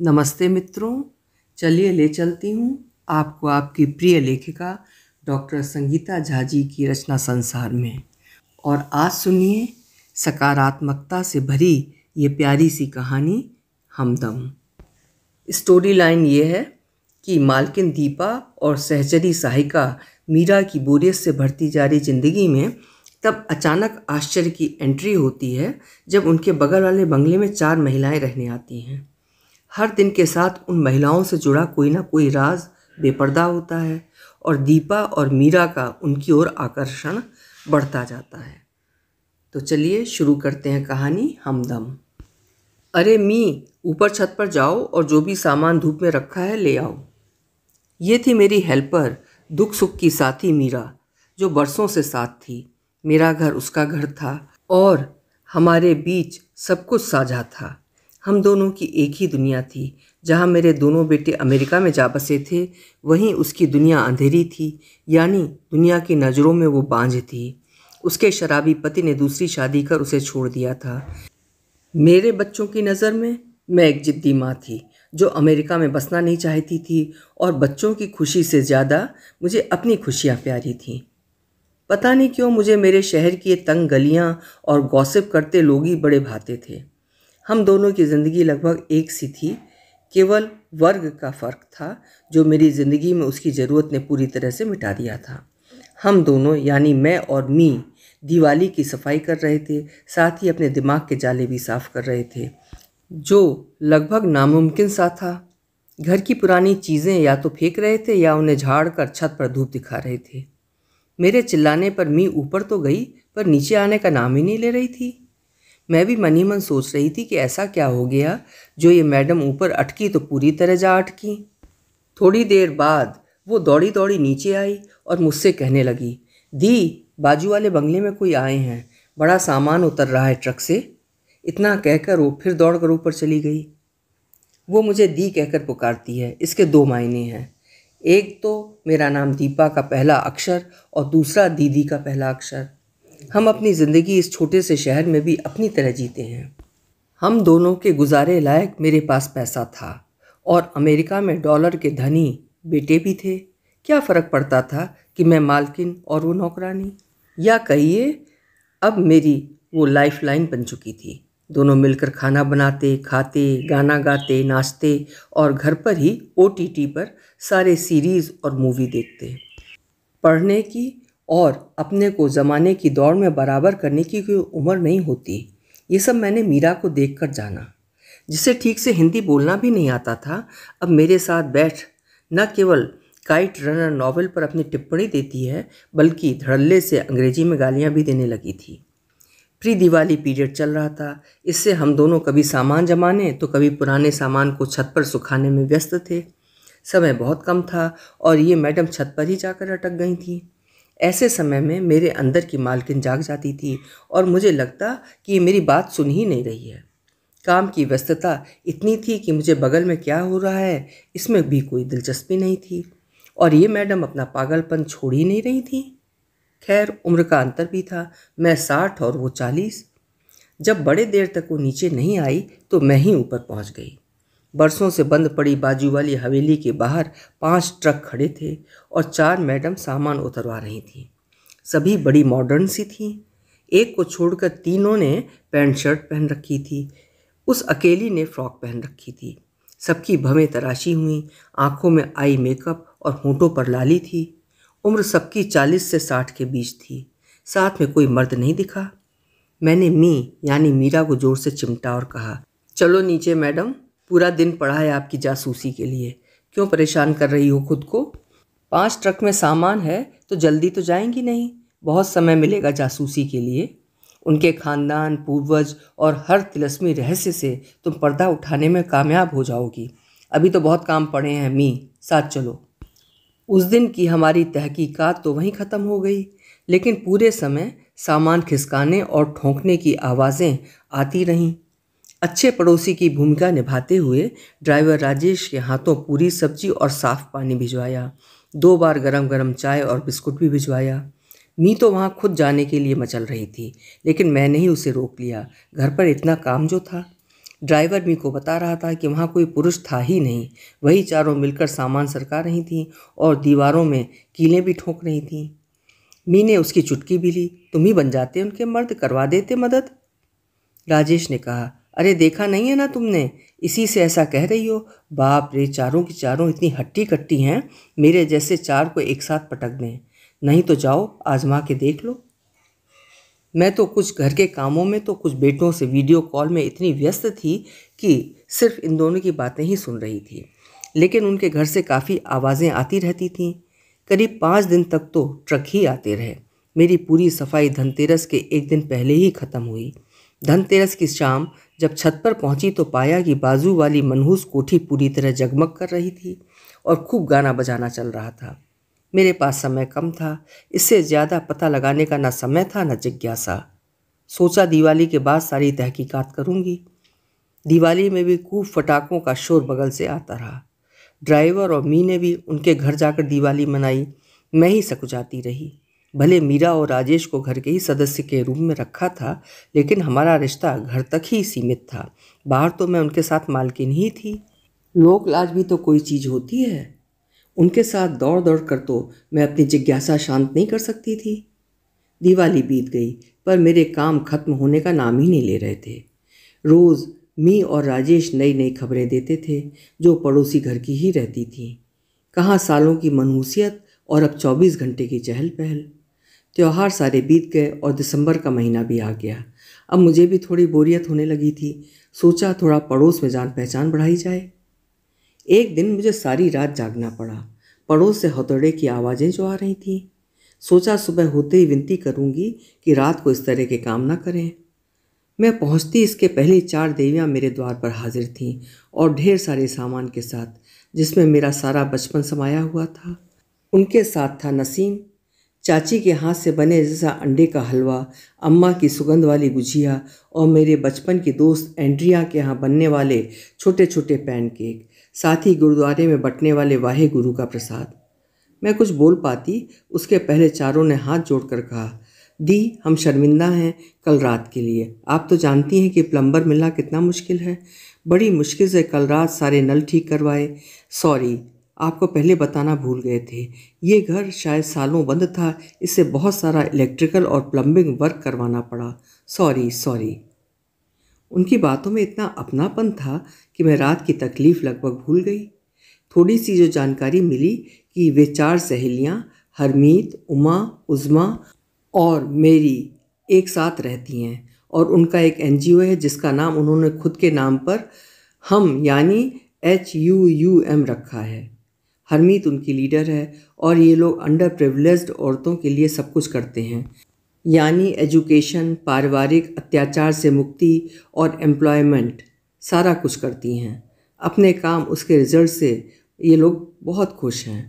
नमस्ते मित्रों चलिए ले चलती हूँ आपको आपकी प्रिय लेखिका डॉक्टर संगीता झा जी की रचना संसार में और आज सुनिए सकारात्मकता से भरी ये प्यारी सी कहानी हमदम स्टोरी लाइन ये है कि मालकिन दीपा और सहचरी सहायिका मीरा की बोरियत से भरती जा रही ज़िंदगी में तब अचानक आश्चर्य की एंट्री होती है जब उनके बगल वाले बंगले में चार महिलाएं रहने आती हैं हर दिन के साथ उन महिलाओं से जुड़ा कोई ना कोई राज बेपर्दा होता है और दीपा और मीरा का उनकी ओर आकर्षण बढ़ता जाता है तो चलिए शुरू करते हैं कहानी हमदम अरे मी ऊपर छत पर जाओ और जो भी सामान धूप में रखा है ले आओ ये थी मेरी हेल्पर दुख सुख की साथी मीरा जो बरसों से साथ थी मेरा घर उसका घर था और हमारे बीच सब कुछ साझा था हम दोनों की एक ही दुनिया थी जहाँ मेरे दोनों बेटे अमेरिका में जा बसे थे वहीं उसकी दुनिया अंधेरी थी यानी दुनिया की नज़रों में वो बांझ थी उसके शराबी पति ने दूसरी शादी कर उसे छोड़ दिया था मेरे बच्चों की नज़र में मैं एक जिद्दी माँ थी जो अमेरिका में बसना नहीं चाहती थी और बच्चों की खुशी से ज़्यादा मुझे अपनी खुशियाँ प्यारी थीं पता नहीं क्यों मुझे मेरे शहर की ये तंग गलियाँ और गॉसिप करते लोग ही बड़े भाते थे हम दोनों की ज़िंदगी लगभग एक सी थी केवल वर्ग का फ़र्क था जो मेरी ज़िंदगी में उसकी ज़रूरत ने पूरी तरह से मिटा दिया था हम दोनों यानी मैं और मी दिवाली की सफाई कर रहे थे साथ ही अपने दिमाग के जाले भी साफ़ कर रहे थे जो लगभग नामुमकिन सा था घर की पुरानी चीज़ें या तो फेंक रहे थे या उन्हें झाड़ कर छत पर धूप दिखा रहे थे मेरे चिल्लाने पर मी ऊपर तो गई पर नीचे आने का नाम ही नहीं ले रही थी मैं भी मनी मन सोच रही थी कि ऐसा क्या हो गया जो ये मैडम ऊपर अटकी तो पूरी तरह जा अटकी थोड़ी देर बाद वो दौड़ी दौड़ी नीचे आई और मुझसे कहने लगी दी बाजू वाले बंगले में कोई आए हैं बड़ा सामान उतर रहा है ट्रक से इतना कहकर वो फिर दौड़ कर ऊपर चली गई वो मुझे दी कहकर पुकारती है इसके दो मायने हैं एक तो मेरा नाम दीपा का पहला अक्षर और दूसरा दीदी का पहला अक्षर हम अपनी ज़िंदगी इस छोटे से शहर में भी अपनी तरह जीते हैं हम दोनों के गुजारे लायक मेरे पास पैसा था और अमेरिका में डॉलर के धनी बेटे भी थे क्या फ़र्क पड़ता था कि मैं मालकिन और वो नौकरानी या कहिए अब मेरी वो लाइफ लाइन बन चुकी थी दोनों मिलकर खाना बनाते खाते गाना गाते नाचते और घर पर ही ओ पर सारे सीरीज़ और मूवी देखते पढ़ने की और अपने को ज़माने की दौड़ में बराबर करने की कोई उम्र नहीं होती ये सब मैंने मीरा को देख कर जाना जिसे ठीक से हिंदी बोलना भी नहीं आता था अब मेरे साथ बैठ न केवल काइट रनर नावल पर अपनी टिप्पणी देती है बल्कि धड़ल्ले से अंग्रेजी में गालियाँ भी देने लगी थी प्री दिवाली पीरियड चल रहा था इससे हम दोनों कभी सामान जमाने तो कभी पुराने सामान को छत पर सुखाने में व्यस्त थे समय बहुत कम था और ये मैडम छत पर ही जाकर अटक गई थी ऐसे समय में मेरे अंदर की मालकिन जाग जाती थी और मुझे लगता कि मेरी बात सुन ही नहीं रही है काम की व्यस्तता इतनी थी कि मुझे बगल में क्या हो रहा है इसमें भी कोई दिलचस्पी नहीं थी और ये मैडम अपना पागलपन छोड़ ही नहीं रही थी खैर उम्र का अंतर भी था मैं साठ और वो चालीस जब बड़े देर तक वो नीचे नहीं आई तो मैं ही ऊपर पहुंच गई बरसों से बंद पड़ी बाजू वाली हवेली के बाहर पांच ट्रक खड़े थे और चार मैडम सामान उतरवा रही थीं सभी बड़ी मॉडर्न सी थीं एक को छोड़कर तीनों ने पैंट शर्ट पहन रखी थी उस अकेली ने फ्रॉक पहन रखी थी सबकी भवें तराशी हुई आंखों में आई मेकअप और होंठों पर लाली थी उम्र सबकी चालीस से साठ के बीच थी साथ में कोई मर्द नहीं दिखा मैंने मी यानी मीरा को जोर से चिमटा और कहा चलो नीचे मैडम पूरा दिन पड़ा है आपकी जासूसी के लिए क्यों परेशान कर रही हो खुद को पाँच ट्रक में सामान है तो जल्दी तो जाएंगी नहीं बहुत समय मिलेगा जासूसी के लिए उनके खानदान पूर्वज और हर तिलस्मी रहस्य से तुम पर्दा उठाने में कामयाब हो जाओगी अभी तो बहुत काम पड़े हैं मी साथ चलो उस दिन की हमारी तहकीकात तो वहीं ख़त्म हो गई लेकिन पूरे समय सामान खिसकाने और ठोंकने की आवाज़ें आती रहीं अच्छे पड़ोसी की भूमिका निभाते हुए ड्राइवर राजेश के हाथों पूरी सब्जी और साफ पानी भिजवाया दो बार गरम गरम चाय और बिस्कुट भी भिजवाया मी तो वहाँ खुद जाने के लिए मचल रही थी लेकिन मैंने ही उसे रोक लिया घर पर इतना काम जो था ड्राइवर मी को बता रहा था कि वहाँ कोई पुरुष था ही नहीं वही चारों मिलकर सामान सरका रही थी और दीवारों में कीलें भी ठोंक रही थीं मी ने उसकी चुटकी भी ली तुम ही बन जाते उनके मर्द करवा देते मदद राजेश ने कहा अरे देखा नहीं है ना तुमने इसी से ऐसा कह रही हो बाप रे चारों की चारों इतनी हट्टी कट्टी हैं मेरे जैसे चार को एक साथ पटक दें नहीं तो जाओ आजमा के देख लो मैं तो कुछ घर के कामों में तो कुछ बेटों से वीडियो कॉल में इतनी व्यस्त थी कि सिर्फ इन दोनों की बातें ही सुन रही थी लेकिन उनके घर से काफ़ी आवाज़ें आती रहती थीं करीब पाँच दिन तक तो ट्रक ही आते रहे मेरी पूरी सफाई धनतेरस के एक दिन पहले ही ख़त्म हुई धनतेरस की शाम जब छत पर पहुंची तो पाया कि बाजू वाली मनहूस कोठी पूरी तरह जगमग कर रही थी और खूब गाना बजाना चल रहा था मेरे पास समय कम था इससे ज़्यादा पता लगाने का ना समय था ना जिज्ञासा सोचा दिवाली के बाद सारी तहकीकात करूँगी दिवाली में भी खूब फटाकों का शोर बगल से आता रहा ड्राइवर और मी ने भी उनके घर जाकर दिवाली मनाई मैं ही सकुचाती रही भले मीरा और राजेश को घर के ही सदस्य के रूम में रखा था लेकिन हमारा रिश्ता घर तक ही सीमित था बाहर तो मैं उनके साथ मालकिन ही थी लोक लाज भी तो कोई चीज़ होती है उनके साथ दौड़ दौड़ कर तो मैं अपनी जिज्ञासा शांत नहीं कर सकती थी दिवाली बीत गई पर मेरे काम खत्म होने का नाम ही नहीं ले रहे थे रोज़ मी और राजेश नई नई खबरें देते थे जो पड़ोसी घर की ही रहती थी कहाँ सालों की मनहूसियत और अब चौबीस घंटे की चहल पहल त्यौहार सारे बीत गए और दिसंबर का महीना भी आ गया अब मुझे भी थोड़ी बोरियत होने लगी थी सोचा थोड़ा पड़ोस में जान पहचान बढ़ाई जाए एक दिन मुझे सारी रात जागना पड़ा पड़ोस से हथौड़े की आवाज़ें जो आ रही थी सोचा सुबह होते ही विनती करूंगी कि रात को इस तरह के काम ना करें मैं पहुंचती इसके पहले चार देवियां मेरे द्वार पर हाजिर थीं और ढेर सारे सामान के साथ जिसमें मेरा सारा बचपन समाया हुआ था उनके साथ था नसीम चाची के हाथ से बने जैसा अंडे का हलवा अम्मा की सुगंध वाली गुजिया और मेरे बचपन के दोस्त एंड्रिया के यहाँ बनने वाले छोटे छोटे पैनकेक साथ ही गुरुद्वारे में बटने वाले वाहे गुरु का प्रसाद मैं कुछ बोल पाती उसके पहले चारों ने हाथ जोड़कर कहा दी हम शर्मिंदा हैं कल रात के लिए आप तो जानती हैं कि प्लम्बर मिलना कितना मुश्किल है बड़ी मुश्किल से कल रात सारे नल ठीक करवाए सॉरी आपको पहले बताना भूल गए थे ये घर शायद सालों बंद था इससे बहुत सारा इलेक्ट्रिकल और प्लम्बिंग वर्क करवाना पड़ा सॉरी सॉरी उनकी बातों में इतना अपनापन था कि मैं रात की तकलीफ़ लगभग भूल गई थोड़ी सी जो जानकारी मिली कि वे चार सहेलियाँ हरमीत उमा उज़मा और मेरी एक साथ रहती हैं और उनका एक एन है जिसका नाम उन्होंने खुद के नाम पर हम यानी एच यू यू एम रखा है हरमीत उनकी लीडर है और ये लोग अंडर प्रिवलेज औरतों के लिए सब कुछ करते हैं यानी एजुकेशन पारिवारिक अत्याचार से मुक्ति और एम्प्लॉयमेंट सारा कुछ करती हैं अपने काम उसके रिजल्ट से ये लोग बहुत खुश हैं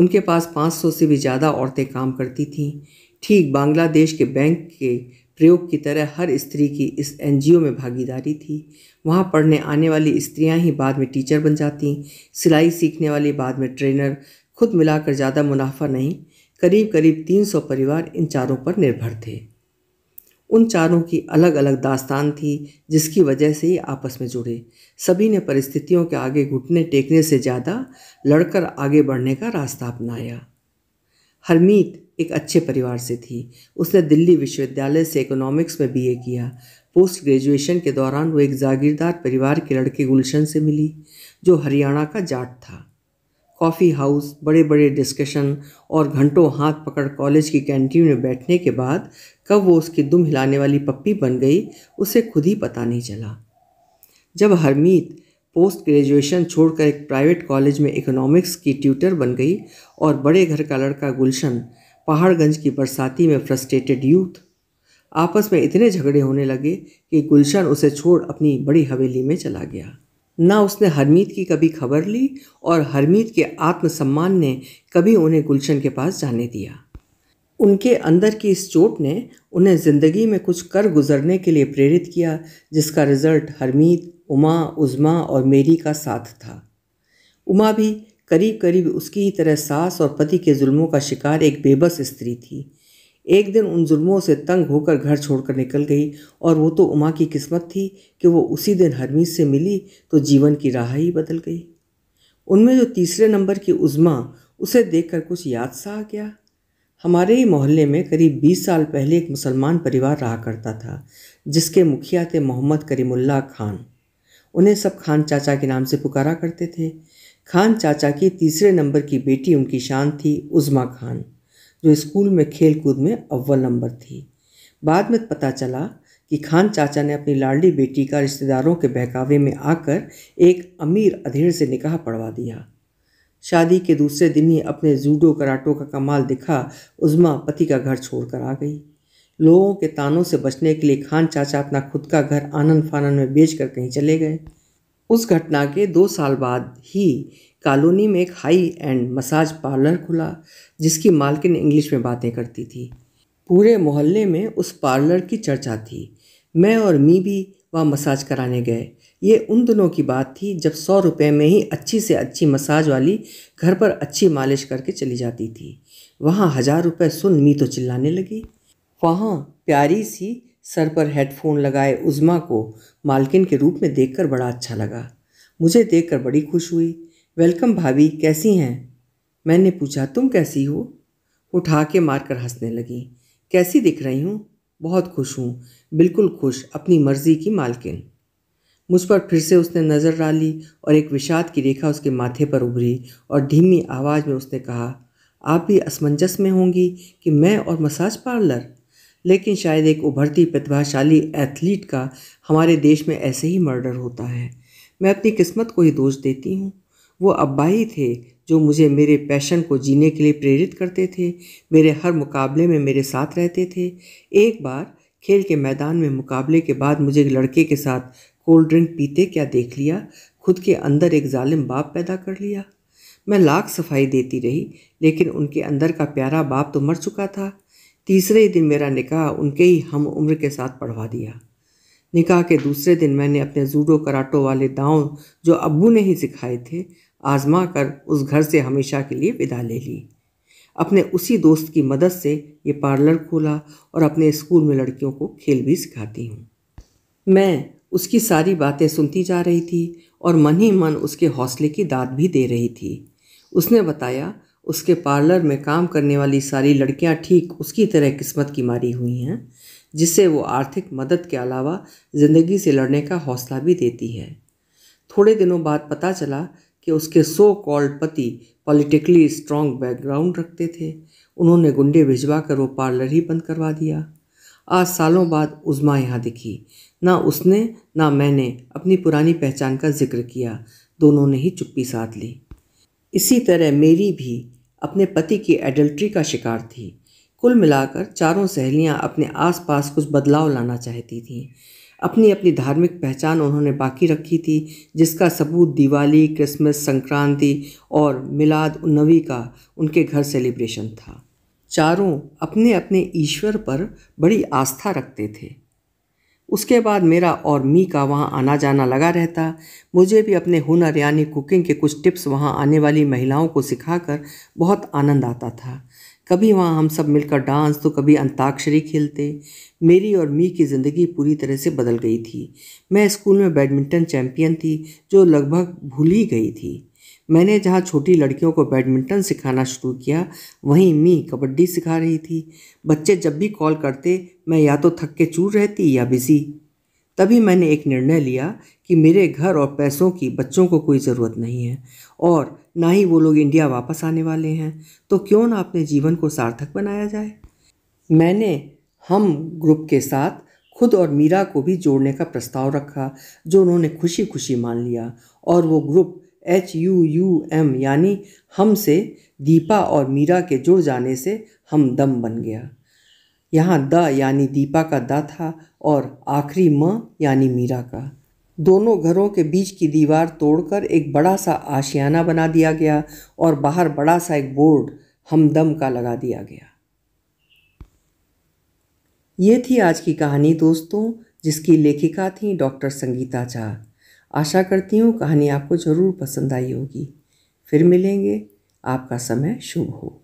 उनके पास 500 से भी ज़्यादा औरतें काम करती थीं ठीक बांग्लादेश के बैंक के प्रयोग की तरह हर स्त्री की इस एनजीओ में भागीदारी थी वहाँ पढ़ने आने वाली स्त्रियाँ ही बाद में टीचर बन जाती सिलाई सीखने वाली बाद में ट्रेनर खुद मिलाकर ज़्यादा मुनाफा नहीं करीब करीब 300 परिवार इन चारों पर निर्भर थे उन चारों की अलग अलग दास्तान थी जिसकी वजह से ये आपस में जुड़े सभी ने परिस्थितियों के आगे घुटने टेकने से ज़्यादा लड़कर आगे बढ़ने का रास्ता अपनाया हरमीत एक अच्छे परिवार से थी उसने दिल्ली विश्वविद्यालय से इकोनॉमिक्स में बीए किया पोस्ट ग्रेजुएशन के दौरान वो एक जागीरदार परिवार के लड़के गुलशन से मिली जो हरियाणा का जाट था कॉफ़ी हाउस बड़े बड़े डिस्कशन और घंटों हाथ पकड़ कॉलेज की कैंटीन में बैठने के बाद कब वो उसकी दुम हिलाने वाली पप्पी बन गई उसे खुद ही पता नहीं चला जब हरमीत पोस्ट ग्रेजुएशन छोड़कर एक प्राइवेट कॉलेज में इकोनॉमिक्स की ट्यूटर बन गई और बड़े घर का लड़का गुलशन पहाड़गंज की बरसाती में फ्रस्ट्रेटेड यूथ आपस में इतने झगड़े होने लगे कि गुलशन उसे छोड़ अपनी बड़ी हवेली में चला गया ना उसने हरमीत की कभी खबर ली और हरमीत के आत्मसम्मान ने कभी उन्हें गुलशन के पास जाने दिया उनके अंदर की इस चोट ने उन्हें ज़िंदगी में कुछ कर गुजरने के लिए प्रेरित किया जिसका रिज़ल्ट हरमीत उमा उज़मा और मेरी का साथ था उमा भी करीब करीब उसकी ही तरह सास और पति के जुल्मों का शिकार एक बेबस स्त्री थी एक दिन उन जुल्मों से तंग होकर घर छोड़कर निकल गई और वो तो उमा की किस्मत थी कि वो उसी दिन हरमीत से मिली तो जीवन की राह ही बदल गई उनमें जो तीसरे नंबर की उज़मा उसे देखकर कुछ याद सा आ गया हमारे ही मोहल्ले में करीब 20 साल पहले एक मुसलमान परिवार रहा करता था जिसके मुखिया थे मोहम्मद करीमुल्ला खान उन्हें सब खान चाचा के नाम से पुकारा करते थे खान चाचा की तीसरे नंबर की बेटी उनकी शान थी उज़मा खान जो स्कूल में खेल कूद में अव्वल नंबर थी बाद में पता चला कि खान चाचा ने अपनी लाडली बेटी का रिश्तेदारों के बहकावे में आकर एक अमीर अधेड़ से निकाह पढ़वा दिया शादी के दूसरे दिन ही अपने जूडो कराटों का कमाल दिखा उज़मा पति का घर छोड़कर आ गई लोगों के तानों से बचने के लिए खान चाचा अपना खुद का घर आनंद फानन में बेच कर कहीं चले गए उस घटना के दो साल बाद ही कॉलोनी में एक हाई एंड मसाज पार्लर खुला जिसकी मालकिन इंग्लिश में बातें करती थी पूरे मोहल्ले में उस पार्लर की चर्चा थी मैं और मी भी वहाँ मसाज कराने गए ये उन दिनों की बात थी जब सौ रुपये में ही अच्छी से अच्छी मसाज वाली घर पर अच्छी मालिश करके चली जाती थी वहाँ हज़ार रुपये सुन मी तो चिल्लाने लगी वहाँ प्यारी सी सर पर हेडफोन लगाए उज़मा को मालकिन के रूप में देखकर बड़ा अच्छा लगा मुझे देखकर बड़ी खुश हुई वेलकम भाभी कैसी हैं मैंने पूछा तुम कैसी हो उठा के मारकर हंसने लगी कैसी दिख रही हूँ बहुत खुश हूँ बिल्कुल खुश अपनी मर्जी की मालकिन मुझ पर फिर से उसने नज़र डाली और एक विषाद की रेखा उसके माथे पर उभरी और धीमी आवाज़ में उसने कहा आप भी असमंजस में होंगी कि मैं और मसाज पार्लर लेकिन शायद एक उभरती प्रतिभाशाली एथलीट का हमारे देश में ऐसे ही मर्डर होता है मैं अपनी किस्मत को ही दोष देती हूँ वो अब्बाई थे जो मुझे मेरे पैशन को जीने के लिए प्रेरित करते थे मेरे हर मुकाबले में मेरे साथ रहते थे एक बार खेल के मैदान में मुकाबले के बाद मुझे एक लड़के के साथ कोल्ड ड्रिंक पीते क्या देख लिया खुद के अंदर एक ालिम बाप पैदा कर लिया मैं लाख सफाई देती रही लेकिन उनके अंदर का प्यारा बाप तो मर चुका था तीसरे दिन मेरा निकाह उनके ही हम उम्र के साथ पढ़वा दिया निकाह के दूसरे दिन मैंने अपने जूडो कराटो वाले दांव जो अबू ने ही सिखाए थे आजमा कर उस घर से हमेशा के लिए विदा ले ली अपने उसी दोस्त की मदद से ये पार्लर खोला और अपने स्कूल में लड़कियों को खेल भी सिखाती हूँ मैं उसकी सारी बातें सुनती जा रही थी और मन ही मन उसके हौसले की दाद भी दे रही थी उसने बताया उसके पार्लर में काम करने वाली सारी लड़कियां ठीक उसकी तरह किस्मत की मारी हुई हैं जिससे वो आर्थिक मदद के अलावा ज़िंदगी से लड़ने का हौसला भी देती है थोड़े दिनों बाद पता चला कि उसके सो कॉल्ड पति पॉलिटिकली स्ट्रॉन्ग बैकग्राउंड रखते थे उन्होंने गुंडे भिजवा कर वो पार्लर ही बंद करवा दिया आज सालों बाद उज़मा यहाँ दिखी ना उसने ना मैंने अपनी पुरानी पहचान का जिक्र किया दोनों ने ही चुप्पी साध ली इसी तरह मेरी भी अपने पति की एडल्ट्री का शिकार थी कुल मिलाकर चारों सहेलियां अपने आसपास कुछ बदलाव लाना चाहती थीं अपनी अपनी धार्मिक पहचान उन्होंने बाकी रखी थी जिसका सबूत दिवाली क्रिसमस संक्रांति और मिलाद उन्नवी का उनके घर सेलिब्रेशन था चारों अपने अपने ईश्वर पर बड़ी आस्था रखते थे उसके बाद मेरा और मी का वहाँ आना जाना लगा रहता मुझे भी अपने हुनर यानी कुकिंग के कुछ टिप्स वहाँ आने वाली महिलाओं को सिखाकर बहुत आनंद आता था कभी वहाँ हम सब मिलकर डांस तो कभी अंताक्षरी खेलते मेरी और मी की ज़िंदगी पूरी तरह से बदल गई थी मैं स्कूल में बैडमिंटन चैम्पियन थी जो लगभग भूल ही गई थी मैंने जहाँ छोटी लड़कियों को बैडमिंटन सिखाना शुरू किया वहीं मी कबड्डी सिखा रही थी बच्चे जब भी कॉल करते मैं या तो थक के चूर रहती या बिजी तभी मैंने एक निर्णय लिया कि मेरे घर और पैसों की बच्चों को कोई ज़रूरत नहीं है और ना ही वो लोग इंडिया वापस आने वाले हैं तो क्यों ना अपने जीवन को सार्थक बनाया जाए मैंने हम ग्रुप के साथ खुद और मीरा को भी जोड़ने का प्रस्ताव रखा जो उन्होंने खुशी खुशी मान लिया और वो group H U U M यानी हम से दीपा और मीरा के जुड़ जाने से हम दम बन गया यहाँ द यानी दीपा का द था और आखिरी म यानी मीरा का दोनों घरों के बीच की दीवार तोड़कर एक बड़ा सा आशियाना बना दिया गया और बाहर बड़ा सा एक बोर्ड हमदम का लगा दिया गया ये थी आज की कहानी दोस्तों जिसकी लेखिका थी डॉक्टर संगीता झा आशा करती हूँ कहानी आपको ज़रूर पसंद आई होगी फिर मिलेंगे आपका समय शुभ हो